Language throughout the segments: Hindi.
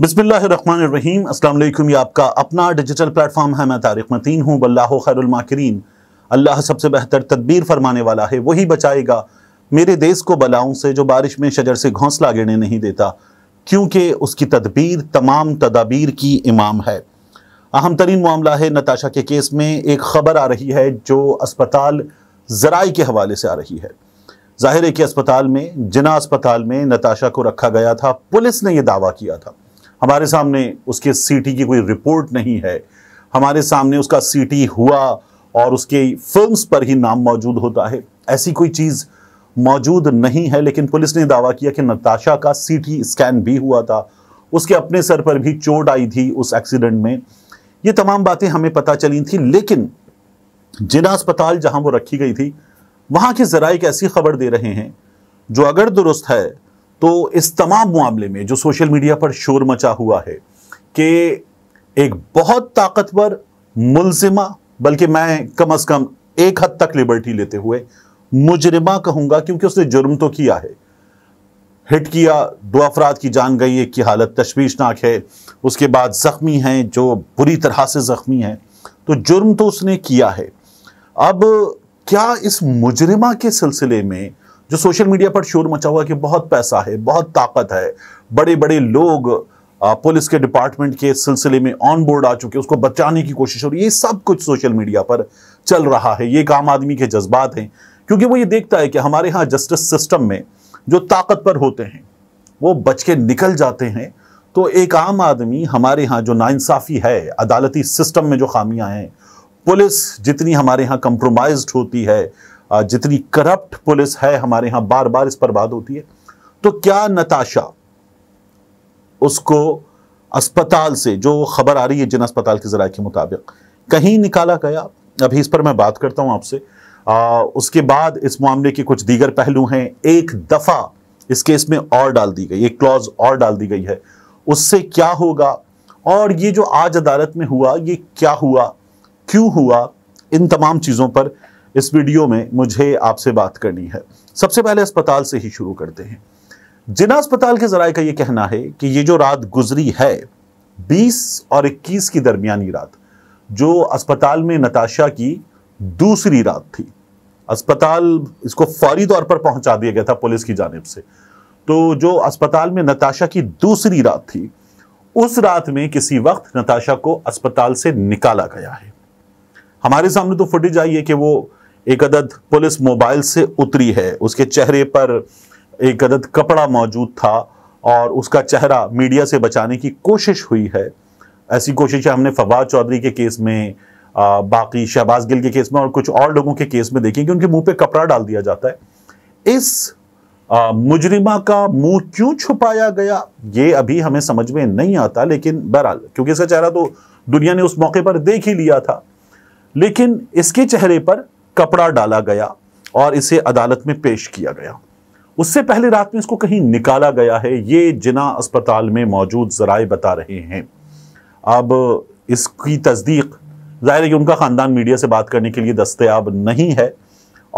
बिस्मिल्लाम असल ये आपका अपना डिजिटल प्लेटफॉर्म है मैं तारिक मतीन हूँ बल्ला खैरमाकरीन अल्लाह सबसे बेहतर तदबीर फरमाने वाला है वही बचाएगा मेरे देश को बलाओं से जो बारिश में शजर से घोंसला गिरने नहीं देता क्योंकि उसकी तदबीर तमाम तदाबीर की इमाम है अहम तरीन मामला है नताशा के केस में एक ख़बर आ रही है जो अस्पताल ज़राए के हवाले से आ रही है ज़ाहिर है कि अस्पताल में जिना अस्पताल में नताशा को रखा गया था पुलिस ने यह दावा किया था हमारे सामने उसके सीटी की कोई रिपोर्ट नहीं है हमारे सामने उसका सीटी हुआ और उसके फिल्म्स पर ही नाम मौजूद होता है ऐसी कोई चीज़ मौजूद नहीं है लेकिन पुलिस ने दावा किया कि नताशा का सीटी स्कैन भी हुआ था उसके अपने सर पर भी चोट आई थी उस एक्सीडेंट में ये तमाम बातें हमें पता चली थी लेकिन जिला अस्पताल जहां वो रखी गई थी वहां के एक ऐसी खबर दे रहे हैं जो अगर दुरुस्त है तो इस तमाम मामले में जो सोशल मीडिया पर शोर मचा हुआ है कि एक बहुत ताकतवर मुलजिमा बल्कि मैं कम अज कम एक हद तक लिबर्टी लेते हुए मुजरिमा कहूंगा क्योंकि उसने जुर्म तो किया है हिट किया दो अफराद की जान गई एक की हालत तशवीशनाक है उसके बाद ज़ख्मी हैं जो बुरी तरह से ज़ख्मी हैं तो जुर्म तो उसने किया है अब क्या इस मुजरिमा के सिलसिले में जो सोशल मीडिया पर शोर मचा हुआ कि बहुत पैसा है बहुत ताकत है बड़े बड़े लोग पुलिस के डिपार्टमेंट के सिलसिले में ऑन बोर्ड आ चुके उसको बचाने की कोशिश हो रही है ये सब कुछ सोशल मीडिया पर चल रहा है ये एक आम आदमी के जज्बात हैं क्योंकि वो ये देखता है कि हमारे यहाँ जस्टिस सिस्टम में जो ताकतवर होते हैं वो बच के निकल जाते हैं तो एक आम आदमी हमारे यहाँ जो नाइंसाफ़ी है अदालती सिस्टम में जो खामियाँ हैं पुलिस जितनी हमारे यहाँ कंप्रोमाइज होती है जितनी करप्ट पुलिस है हमारे यहां बार बार इस पर बात होती है तो क्या नताशा उसको अस्पताल से जो खबर आ रही है जिन अस्पताल के जरा के मुताबिक कहीं निकाला गया अभी इस पर मैं बात करता हूं आपसे उसके बाद इस मामले के कुछ दीगर पहलू हैं एक दफ़ा इस केस में और डाल दी गई एक क्लॉज और डाल दी गई है उससे क्या होगा और ये जो आज अदालत में हुआ ये क्या हुआ क्यों हुआ इन तमाम चीज़ों पर इस वीडियो में मुझे आपसे बात करनी है सबसे पहले अस्पताल से ही शुरू करते हैं जिना अस्पताल के जराए का यह कहना है कि ये जो रात गुजरी है 20 और 21 की दरमियानी रात जो अस्पताल में नताशा की दूसरी रात थी अस्पताल इसको फौरी तौर पर पहुंचा दिया गया था पुलिस की जानब से तो जो अस्पताल में नताशा की दूसरी रात थी उस रात में किसी वक्त नताशा को अस्पताल से निकाला गया है हमारे सामने तो फुटेज आई है कि वो एक अदद पुलिस मोबाइल से उतरी है उसके चेहरे पर एक अदद कपड़ा मौजूद था और उसका चेहरा मीडिया से बचाने की कोशिश हुई है ऐसी कोशिशें हमने फवाद चौधरी के केस में आ, बाकी शहबाज गिल के केस में और कुछ और लोगों के केस में देखें कि उनके मुंह पे कपड़ा डाल दिया जाता है इस मुजरिमा का मुंह क्यों छुपाया गया ये अभी हमें समझ में नहीं आता लेकिन बहरहाल क्योंकि इसका चेहरा तो दुनिया ने उस मौके पर देख ही लिया था लेकिन इसके चेहरे पर कपड़ा डाला गया और इसे अदालत में पेश किया गया उससे पहले रात में इसको कहीं निकाला गया है ये जिना अस्पताल में मौजूद जराए बता रहे हैं अब इसकी तस्दीक जाहिर है कि उनका ख़ानदान मीडिया से बात करने के लिए दस्तयाब नहीं है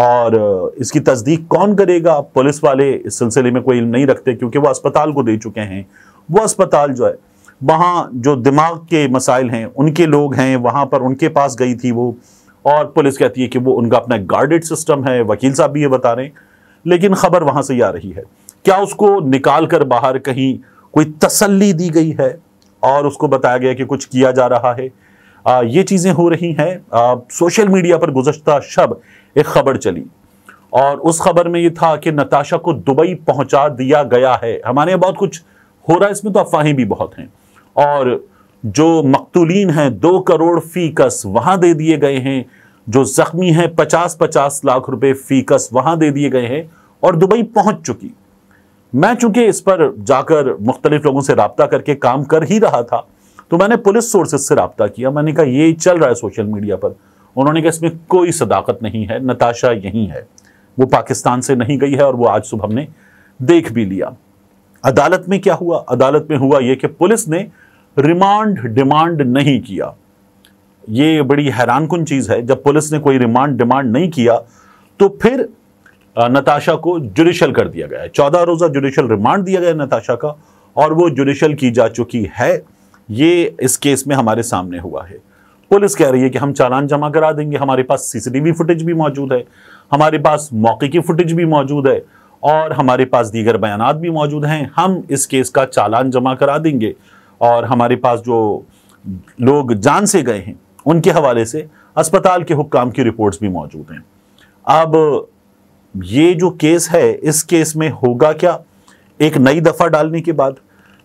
और इसकी तस्दीक कौन करेगा पुलिस वाले इस सिलसिले में कोई नहीं रखते क्योंकि वह अस्पताल को दे चुके हैं वो अस्पताल जो है वहाँ जो दिमाग के मसाइल हैं उनके लोग हैं वहाँ पर उनके पास गई थी वो और पुलिस कहती है कि वो उनका अपना गार्डेड सिस्टम है वकील साहब भी ये बता रहे हैं लेकिन खबर वहां से ही आ रही है क्या उसको निकाल कर बाहर कहीं कोई तसल्ली दी गई है और उसको बताया गया कि कुछ किया जा रहा है आ, ये चीज़ें हो रही हैं सोशल मीडिया पर गुजशत शब एक खबर चली और उस खबर में ये था कि नताशा को दुबई पहुंचा दिया गया है हमारे यहाँ बहुत कुछ हो रहा है इसमें तो अफवाहें भी बहुत हैं और जो मकतूलिन हैं दो करोड़ फीकस वहाँ दे दिए गए हैं जो ज़ख्मी हैं पचास पचास लाख रुपए फीकस वहाँ दे दिए गए हैं और दुबई पहुँच चुकी मैं चूंकि इस पर जाकर मुख्तलिफ लोगों से रबता करके काम कर ही रहा था तो मैंने पुलिस सोर्सेज से रबता किया मैंने कहा ये चल रहा है सोशल मीडिया पर उन्होंने कहा इसमें कोई सदाकत नहीं है नताशा यही है वो पाकिस्तान से नहीं गई है और वो आज सुबह हमने देख भी लिया अदालत में क्या हुआ अदालत में हुआ ये कि पुलिस ने रिमांड डिमांड नहीं किया ये बड़ी हैरानकुन चीज़ है जब पुलिस ने कोई रिमांड डिमांड नहीं किया तो फिर नताशा को जुडिशल कर दिया गया है चौदह रोज़ा जुडिशल रिमांड दिया गया नताशा का और वो जुडिशल की जा चुकी है ये इस केस में हमारे सामने हुआ है पुलिस कह रही है कि हम चालान जमा करा देंगे हमारे पास सीसीटीवी फुटेज भी मौजूद है हमारे पास मौके की फुटेज भी मौजूद है और हमारे पास दीगर बयान भी मौजूद हैं हम इस केस का चालान जमा करा देंगे और हमारे पास जो लोग जान से गए हैं उनके हवाले से अस्पताल के हुक्काम की रिपोर्ट्स भी मौजूद हैं अब ये जो केस है इस केस में होगा क्या एक नई दफ़ा डालने के बाद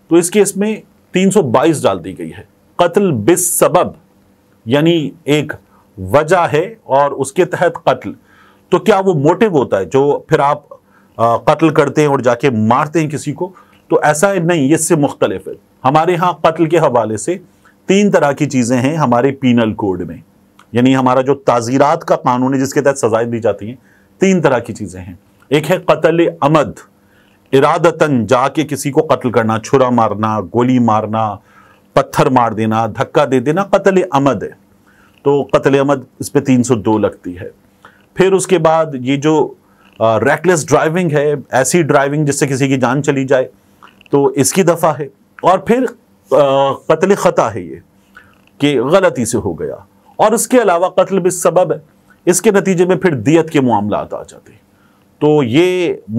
तो इस केस में 322 डाल दी गई है कत्ल बिस सबब यानी एक वजह है और उसके तहत कत्ल तो क्या वो मोटिव होता है जो फिर आप कत्ल करते हैं और जाके मारते हैं किसी को तो ऐसा नहीं इससे मुख्तलिफ है हमारे यहाँ कत्ल के हवाले से तीन तरह की चीज़ें हैं हमारे पीनल कोड में यानी हमारा जो ताज़ीरात का कानून है जिसके तहत सजाएं दी जाती हैं तीन तरह की चीज़ें हैं एक है कत्ल अमद इरादतन जाके किसी को कत्ल करना छुरा मारना गोली मारना पत्थर मार देना धक्का दे देना कत्ल अमद है तो कत्ल अमद इस पर तीन सौ दो लगती है फिर उसके बाद ये जो रेकलेस ड्राइविंग है ऐसी ड्राइविंग जिससे किसी की जान चली जाए तो इसकी दफ़ा है और फिर कत्ल ख़ता है ये कि गलती से हो गया और इसके अलावा कत्ल भी सबब है इसके नतीजे में फिर दियत के मामला आ जाते हैं तो ये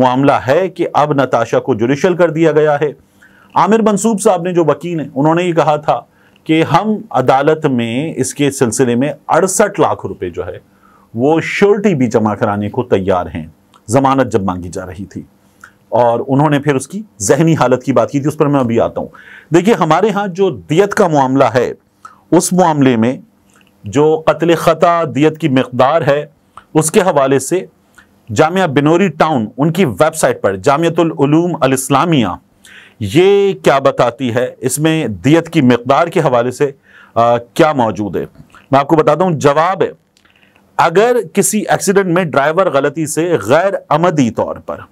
मामला है कि अब नताशा को जुडिशल कर दिया गया है आमिर मंसूब साहब ने जो वकील हैं उन्होंने ये कहा था कि हम अदालत में इसके सिलसिले में अड़सठ लाख रुपए जो है वो श्योरिटी भी जमा कराने को तैयार हैं जमानत जब मांगी जा रही थी और उन्होंने फिर उसकी जहनी हालत की बात की थी उस पर मैं अभी आता हूँ देखिए हमारे यहाँ जो दियत का मामला है उस मामले में जो कत्ल ख़ता दियत की मकदार है उसके हवाले से जामिया बिनोरी टाउन उनकी वेबसाइट पर जामियतलूम अलस्लामिया ये क्या बताती है इसमें दियत की मकदार के हवाले से आ, क्या मौजूद है मैं आपको बताता हूँ जवाब है अगर किसी एक्सीडेंट में ड्राइवर गलती से गैर अमदी तौर पर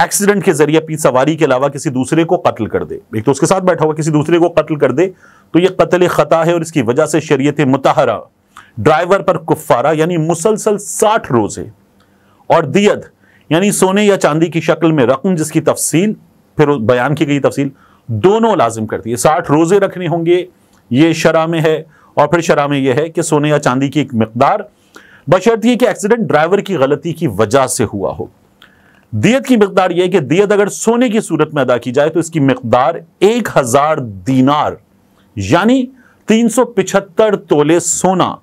एक्सीडेंट के जरिए अपनी सवारी के अलावा किसी दूसरे को कत्ल कर दे एक तो उसके साथ बैठा हुआ किसी दूसरे को कत्ल कर दे तो यह कत्ल ख़ता है और इसकी वजह से शरीय मुतहरा ड्राइवर पर कुफारा यानी मुसलसल साठ रोज़े और दियत यानी सोने या चांदी की शक्ल में रकम जिसकी तफसील फिर बयान की गई तफसील दोनों लाजिम करती है साठ रोज़े रखने होंगे ये शराह में है और फिर शरा में यह है कि सोने या चांदी की एक मकदार बशर्त यह कि एक्सीडेंट ड्राइवर की गलती की वजह से हुआ हो दियत की मकदार यह कि दियत अगर सोने की सूरत में अदा की जाए तो इसकी मकदार एक हज़ार दीनार यानी तीन सौ पिछहत्तर तोले सोना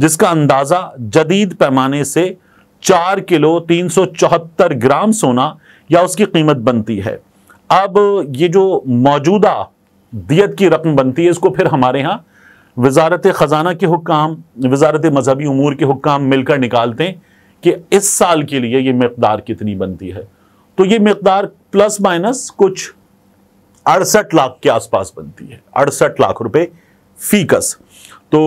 जिसका अंदाज़ा जदीद पैमाने से चार किलो तीन सौ चौहत्तर ग्राम सोना या उसकी कीमत बनती है अब ये जो मौजूदा दियत की रकम बनती है इसको फिर हमारे यहाँ वजारत ख़जाना के हुक्म वजारत मजहबी अमूर के हुक्म मिलकर निकालते हैं कि इस साल के लिए ये मकदार कितनी बनती है तो ये मकदार प्लस माइनस कुछ अड़सठ लाख के आसपास बनती है अड़सठ लाख रुपए फीकस तो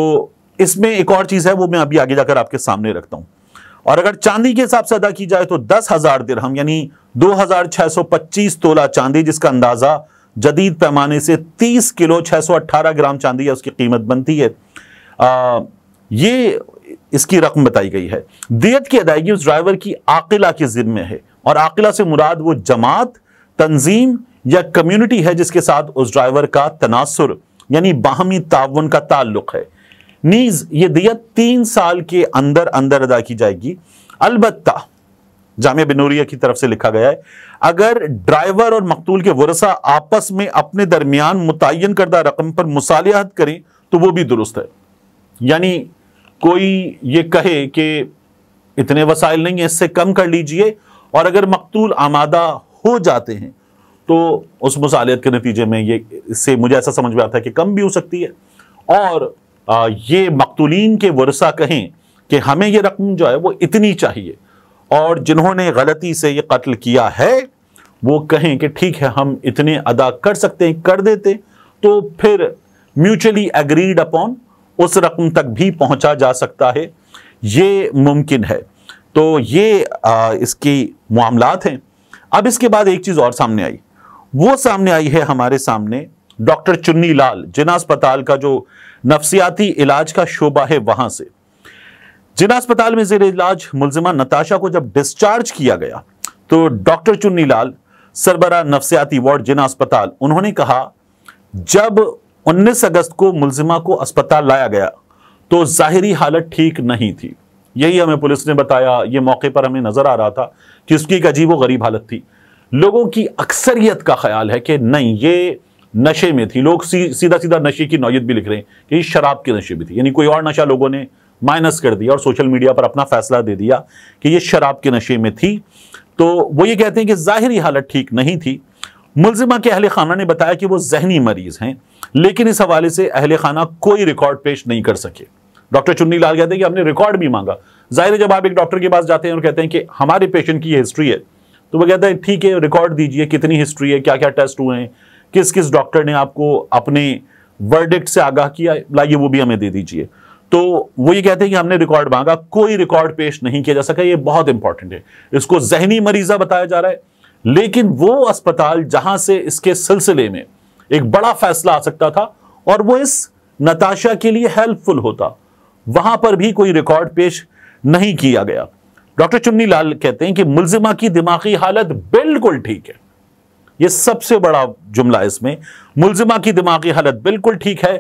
इसमें एक और चीज़ है वो मैं अभी आगे जाकर आपके सामने रखता हूं और अगर चांदी के हिसाब से अदा की जाए तो दस हज़ार दिरहम यानी दो हजार छह सौ पच्चीस तोला चांदी जिसका अंदाज़ा जदीद पैमाने से तीस किलो सौ अट्ठारह ग्राम चांदी है उसकी कीमत बनती है आ, ये इसकी रकम बताई गई है दियत की अदायगी उस ड्राइवर की आकिला के जिम्मे है और आकिला से मुराद वो जमात तंजीम या कम्युनिटी है जिसके साथ उस ड्राइवर का तनासुर यानी बाहमी ताउन का ताल्लुक है नीज ये दियत तीन साल के अंदर अंदर अदा की जाएगी अलबत् जामिया बिनूरिया की तरफ से लिखा गया है अगर ड्राइवर और मकतूल के वरसा आपस में अपने दरमियान मुतन करदा रकम पर मुसालियात करें तो वो भी दुरुस्त है यानी कोई ये कहे कि इतने वसाइल नहीं है इससे कम कर लीजिए और अगर मकतूल आमादा हो जाते हैं तो उस मुसालियत के नतीजे में ये इससे मुझे ऐसा समझ में आता है कि कम भी हो सकती है और आ, ये मकतूलिन के वर्षा कहें कि हमें ये रकम जो है वो इतनी चाहिए और जिन्होंने गलती से ये कत्ल किया है वो कहें कि ठीक है हम इतने अदा कर सकते हैं कर देते तो फिर म्यूचुअली एग्रीड अपॉन उस रकम तक भी पहुंचा जा सकता है ये मुमकिन है तो ये आ, इसकी मामलात हैं अब इसके बाद एक चीज़ और सामने आई वो सामने आई है हमारे सामने डॉक्टर चुन्नी लाल जिना अस्पताल का जो नफसियाती इलाज का शोबा है वहाँ से जिना अस्पताल में जेर इलाज मुलजिमा नताशा को जब डिस्चार्ज किया गया तो डॉक्टर चुन्नी लाल सरबरा नफसियाती वार्ड जिना अस्पताल उन्होंने कहा जब 19 अगस्त को मुलजिमा को अस्पताल लाया गया तो ज़ाहरी हालत ठीक नहीं थी यही हमें पुलिस ने बताया ये मौके पर हमें नज़र आ रहा था कि उसकी एक अजीब गरीब हालत थी लोगों की अक्सरियत का ख्याल है कि नहीं ये नशे में थी लोग सी, सीधा सीधा नशे की नौयत भी लिख रहे हैं कि शराब के नशे में थी यानी कोई और नशा लोगों ने माइनस कर दिया और सोशल मीडिया पर अपना फैसला दे दिया कि ये शराब के नशे में थी तो वो ये कहते हैं कि ज़ाहरी हालत ठीक नहीं थी मुलजिमा के अहल खाना ने बताया कि वो जहनी मरीज हैं लेकिन इस हवाले से अहल खाना कोई रिकॉर्ड पेश नहीं कर सके डॉक्टर चुन्नी लाल कहते हैं कि हमने रिकॉर्ड भी मांगा जाहिर है जब आप एक डॉक्टर के पास जाते हैं और कहते हैं कि हमारे पेशेंट की हिस्ट्री है तो वो कहते हैं ठीक है रिकॉर्ड दीजिए कितनी हिस्ट्री है क्या क्या टेस्ट हुए हैं किस किस डॉक्टर ने आपको अपने वर्डिक्ट से आगाह किया लाइए वो भी हमें दे दीजिए तो वो ये कहते हैं कि हमने रिकॉर्ड मांगा कोई रिकॉर्ड पेश नहीं किया जा सका ये बहुत इंपॉर्टेंट है इसको जहनी मरीजा बताया जा रहा है लेकिन वो अस्पताल जहां से इसके सिलसिले में एक बड़ा फैसला आ सकता था और वो इस नताशा के लिए हेल्पफुल होता वहां पर भी कोई रिकॉर्ड पेश नहीं किया गया डॉक्टर चुन्नी लाल कहते हैं कि मुलजिमा की दिमागी हालत बिल्कुल ठीक है यह सबसे बड़ा जुमला इसमें मुलजिमा की दिमागी हालत बिल्कुल ठीक है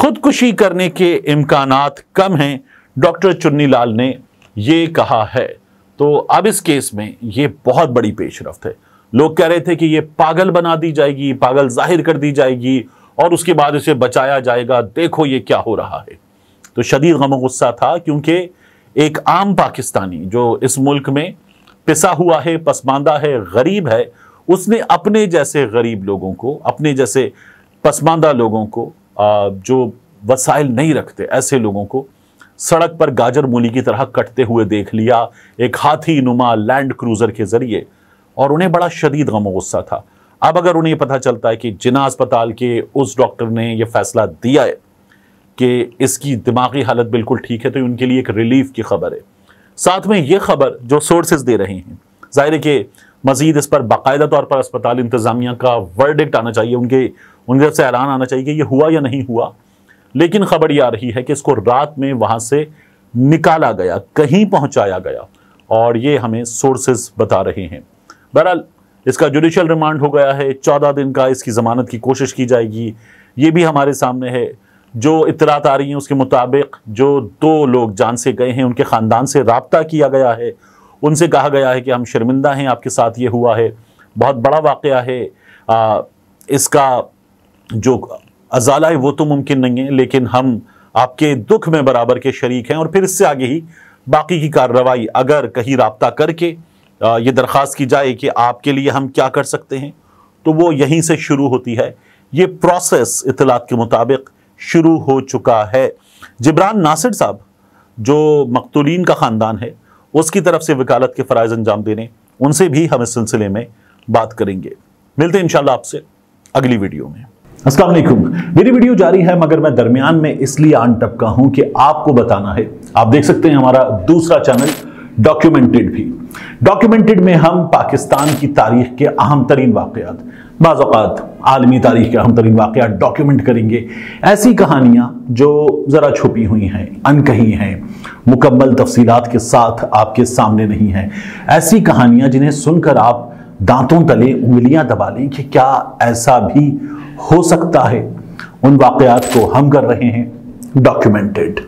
खुदकुशी करने के इम्कान कम हैं डॉक्टर चुन्नी लाल ने यह कहा है तो अब इस केस में यह बहुत बड़ी पेशरफ है लोग कह रहे थे कि ये पागल बना दी जाएगी पागल जाहिर कर दी जाएगी और उसके बाद इसे बचाया जाएगा देखो ये क्या हो रहा है तो शदीद गम गुस्सा था क्योंकि एक आम पाकिस्तानी जो इस मुल्क में पिसा हुआ है पसमानदा है गरीब है उसने अपने जैसे गरीब लोगों को अपने जैसे पसमानदा लोगों को जो वसाइल नहीं रखते ऐसे लोगों को सड़क पर गाजर मूली की तरह कटते हुए देख लिया एक हाथी नुमा लैंड क्रूज़र के ज़रिए और उन्हें बड़ा शदीद गमो गुस्सा था अब अगर उन्हें पता चलता है कि जिना अस्पताल के उस डॉक्टर ने यह फैसला दिया है कि इसकी दिमागी हालत बिल्कुल ठीक है तो उनके लिए एक रिलीफ की खबर है साथ में ये खबर जो सोर्सेज दे रहे हैं जाहिर है कि मजीद इस पर बाकायदा तौर पर अस्पताल इंतज़ामिया का वर्डिक्ट आना चाहिए उनके उनके तरफ से ऐलान आना चाहिए कि यह हुआ या नहीं हुआ लेकिन खबर ये आ रही है कि इसको रात में वहाँ से निकाला गया कहीं पहुँचाया गया और ये हमें सोर्सेज बता रहे हैं बहरहाल इसका जुडिशल रिमांड हो गया है चौदह दिन का इसकी ज़मानत की कोशिश की जाएगी ये भी हमारे सामने है जो इतलात आ रही हैं उसके मुताबिक जो दो लोग जान से गए हैं उनके ख़ानदान से रबता किया गया है उनसे कहा गया है कि हम शर्मिंदा हैं आपके साथ ये हुआ है बहुत बड़ा वाक़ है आ, इसका जो अजाला है वो तो मुमकिन नहीं है लेकिन हम आपके दुख में बराबर के शरीक हैं और फिर इससे आगे ही बाकी की कार्रवाई अगर कहीं रबता करके ये दरख्वास्त की जाए कि आपके लिए हम क्या कर सकते हैं तो वो यहीं से शुरू होती है ये प्रोसेस इतलात के मुताबिक शुरू हो चुका है जिब्रान नासिर साहब जो मकतुलीन का ख़ानदान है उसकी तरफ से वकालत के फ़रज़ अंजाम देने उनसे भी हम इस सिलसिले में बात करेंगे मिलते हैं इनशाला आपसे अगली वीडियो में असलम मेरी वीडियो जारी है मगर मैं दरमियान में इसलिए आन टपका हूं कि आपको बताना है आप देख सकते हैं हमारा दूसरा चैनल डॉक्यूमेंटेड भी डॉक्यूमेंटेड में हम पाकिस्तान की तारीख के अहम तरीन वाकत बाज़ात आलमी तारीख के अहम तरीन वाक़ डॉक्यूमेंट करेंगे ऐसी कहानियाँ जो ज़रा छुपी हुई हैं अनकही हैं मुकम्मल तफसी के साथ आपके सामने नहीं हैं ऐसी कहानियाँ जिन्हें सुनकर आप दांतों तले उंगलियां दबा लें कि क्या ऐसा भी हो सकता है उन वाक़ात को हम कर रहे हैं डॉक्यूमेंटेड